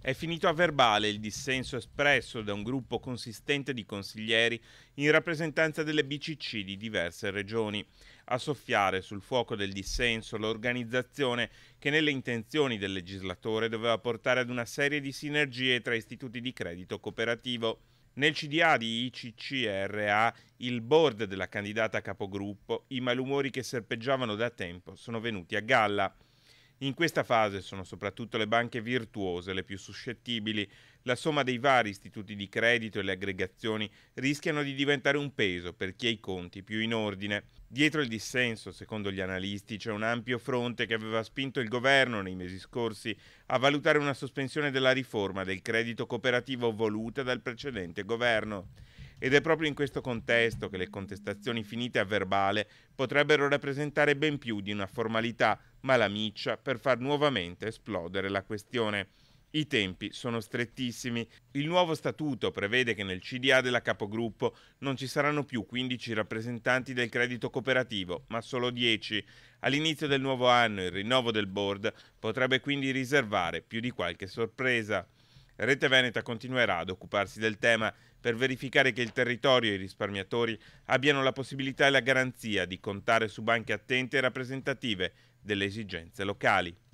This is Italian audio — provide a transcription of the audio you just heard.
È finito a verbale il dissenso espresso da un gruppo consistente di consiglieri in rappresentanza delle BCC di diverse regioni. A soffiare sul fuoco del dissenso l'organizzazione che nelle intenzioni del legislatore doveva portare ad una serie di sinergie tra istituti di credito cooperativo. Nel CDA di ICCRA, il board della candidata capogruppo, i malumori che serpeggiavano da tempo sono venuti a galla. In questa fase sono soprattutto le banche virtuose le più suscettibili. La somma dei vari istituti di credito e le aggregazioni rischiano di diventare un peso per chi ha i conti più in ordine. Dietro il dissenso, secondo gli analisti, c'è un ampio fronte che aveva spinto il governo nei mesi scorsi a valutare una sospensione della riforma del credito cooperativo voluta dal precedente governo. Ed è proprio in questo contesto che le contestazioni finite a verbale potrebbero rappresentare ben più di una formalità malamiccia per far nuovamente esplodere la questione. I tempi sono strettissimi. Il nuovo statuto prevede che nel CDA della capogruppo non ci saranno più 15 rappresentanti del credito cooperativo, ma solo 10. All'inizio del nuovo anno il rinnovo del board potrebbe quindi riservare più di qualche sorpresa. Rete Veneta continuerà ad occuparsi del tema per verificare che il territorio e i risparmiatori abbiano la possibilità e la garanzia di contare su banche attente e rappresentative delle esigenze locali.